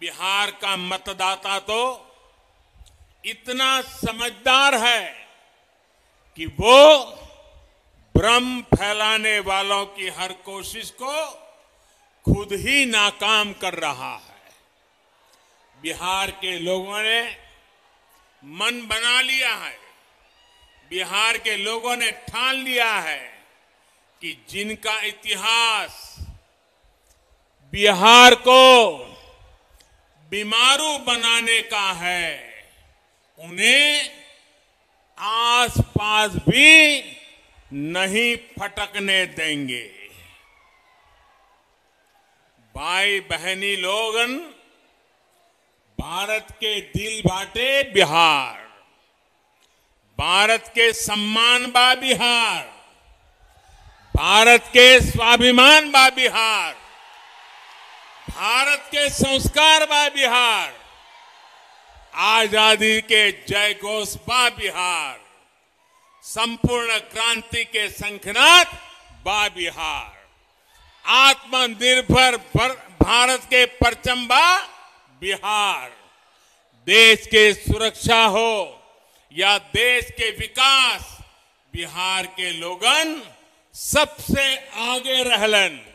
बिहार का मतदाता तो इतना समझदार है कि वो भ्रम फैलाने वालों की हर कोशिश को खुद ही नाकाम कर रहा है बिहार के लोगों ने मन बना लिया है बिहार के लोगों ने ठान लिया है कि जिनका इतिहास बिहार को बीमारू बनाने का है उन्हें आसपास भी नहीं फटकने देंगे भाई बहनी लोगन भारत के दिल बाटे बिहार भारत के सम्मान बा बिहार भारत के स्वाभिमान बा बिहार भारत के संस्कार बा बिहार आजादी के जय घोष बा बिहार संपूर्ण क्रांति के संखनाथ बा बिहार आत्मनिर्भर भारत के परचम बा बिहार देश के सुरक्षा हो या देश के विकास बिहार के लोगन सबसे आगे रहलन